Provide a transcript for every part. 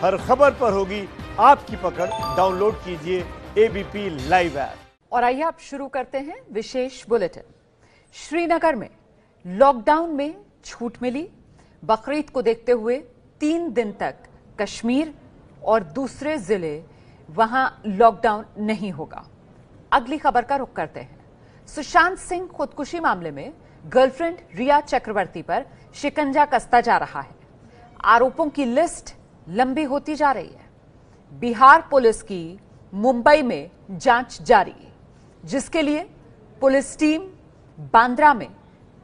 हर खबर पर होगी आपकी पकड़ डाउनलोड कीजिए एबीपी लाइव ऐप और आइए आप शुरू करते हैं विशेष बुलेटिन श्रीनगर में लॉकडाउन में छूट मिली बकरीद को देखते हुए तीन दिन तक कश्मीर और दूसरे जिले वहां लॉकडाउन नहीं होगा अगली खबर का रुख करते हैं सुशांत सिंह खुदकुशी मामले में गर्लफ्रेंड रिया चक्रवर्ती पर शिकंजा कसता जा रहा है आरोपों की लिस्ट लंबी होती जा रही है बिहार पुलिस की मुंबई में जांच जारी जिसके लिए पुलिस टीम बांद्रा में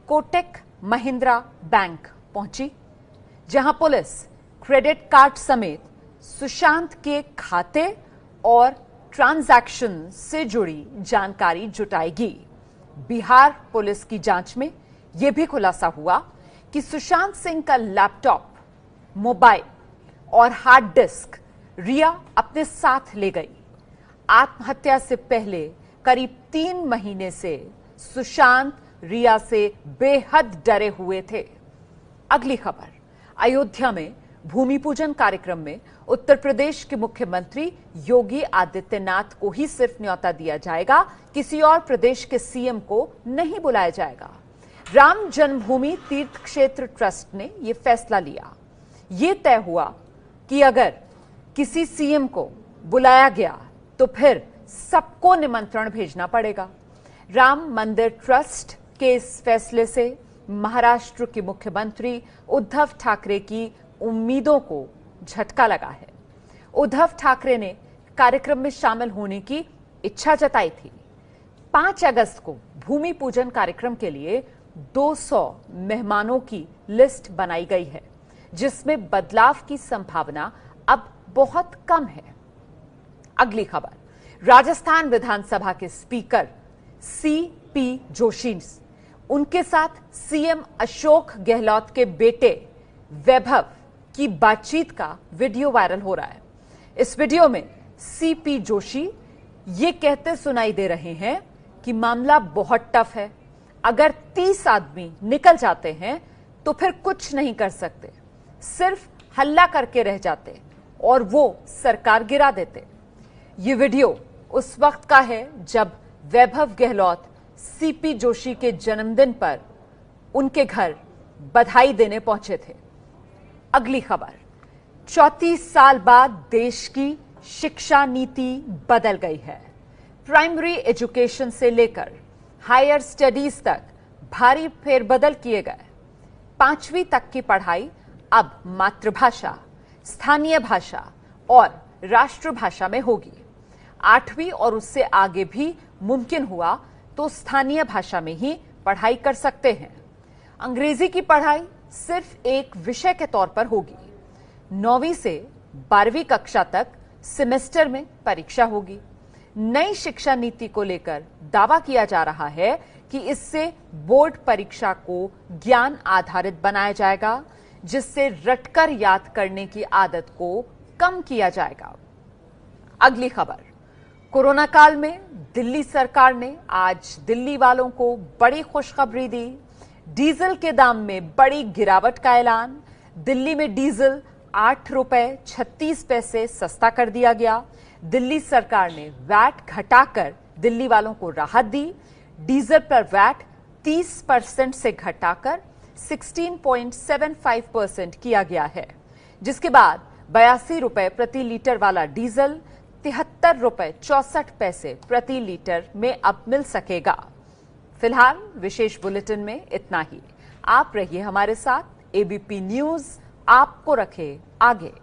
कोटेक महिंद्रा बैंक पहुंची जहां पुलिस क्रेडिट कार्ड समेत सुशांत के खाते और ट्रांजैक्शन से जुड़ी जानकारी जुटाएगी बिहार पुलिस की जांच में यह भी खुलासा हुआ कि सुशांत सिंह का लैपटॉप मोबाइल और हार्ड डिस्क रिया अपने साथ ले गई आत्महत्या से पहले करीब तीन महीने से सुशांत रिया से बेहद डरे हुए थे अगली खबर अयोध्या में भूमि पूजन कार्यक्रम में उत्तर प्रदेश के मुख्यमंत्री योगी आदित्यनाथ को ही सिर्फ न्यौता दिया जाएगा किसी और प्रदेश के सीएम को नहीं बुलाया जाएगा राम जन्मभूमि तीर्थ क्षेत्र ट्रस्ट ने यह फैसला लिया ये तय हुआ कि अगर किसी सीएम को बुलाया गया तो फिर सबको निमंत्रण भेजना पड़ेगा राम मंदिर ट्रस्ट के इस फैसले से महाराष्ट्र के मुख्यमंत्री उद्धव ठाकरे की उम्मीदों को झटका लगा है उद्धव ठाकरे ने कार्यक्रम में शामिल होने की इच्छा जताई थी 5 अगस्त को भूमि पूजन कार्यक्रम के लिए 200 मेहमानों की लिस्ट बनाई गई है जिसमें बदलाव की संभावना अब बहुत कम है अगली खबर राजस्थान विधानसभा के स्पीकर सी पी जोशी उनके साथ सीएम अशोक गहलोत के बेटे वैभव की बातचीत का वीडियो वायरल हो रहा है इस वीडियो में सीपी जोशी ये कहते सुनाई दे रहे हैं कि मामला बहुत टफ है अगर तीस आदमी निकल जाते हैं तो फिर कुछ नहीं कर सकते सिर्फ हल्ला करके रह जाते और वो सरकार गिरा देते ये वीडियो उस वक्त का है जब वैभव गहलोत सीपी जोशी के जन्मदिन पर उनके घर बधाई देने पहुंचे थे अगली खबर चौतीस साल बाद देश की शिक्षा नीति बदल गई है प्राइमरी एजुकेशन से लेकर हायर स्टडीज तक भारी फेरबदल किए गए पांचवी तक की पढ़ाई अब मातृभाषा स्थानीय भाषा और राष्ट्रभाषा में होगी आठवीं और उससे आगे भी मुमकिन हुआ तो स्थानीय भाषा में ही पढ़ाई कर सकते हैं अंग्रेजी की पढ़ाई सिर्फ एक विषय के तौर पर होगी नौवीं से बारहवीं कक्षा तक सेमेस्टर में परीक्षा होगी नई शिक्षा नीति को लेकर दावा किया जा रहा है कि इससे बोर्ड परीक्षा को ज्ञान आधारित बनाया जाएगा जिससे रटकर याद करने की आदत को कम किया जाएगा अगली खबर कोरोना काल में दिल्ली सरकार ने आज दिल्ली वालों को बड़ी खुशखबरी दी डीजल के दाम में बड़ी गिरावट का ऐलान दिल्ली में डीजल आठ रुपए छत्तीस पैसे सस्ता कर दिया गया दिल्ली सरकार ने वैट घटाकर दिल्ली वालों को राहत दी डीजल पर वैट 30 परसेंट से घटाकर 16.75 परसेंट किया गया है जिसके बाद बयासी रुपए प्रति लीटर वाला डीजल तिहत्तर रुपए चौसठ पैसे प्रति लीटर में अब मिल सकेगा फिलहाल विशेष बुलेटिन में इतना ही आप रहिए हमारे साथ एबीपी न्यूज आपको रखे आगे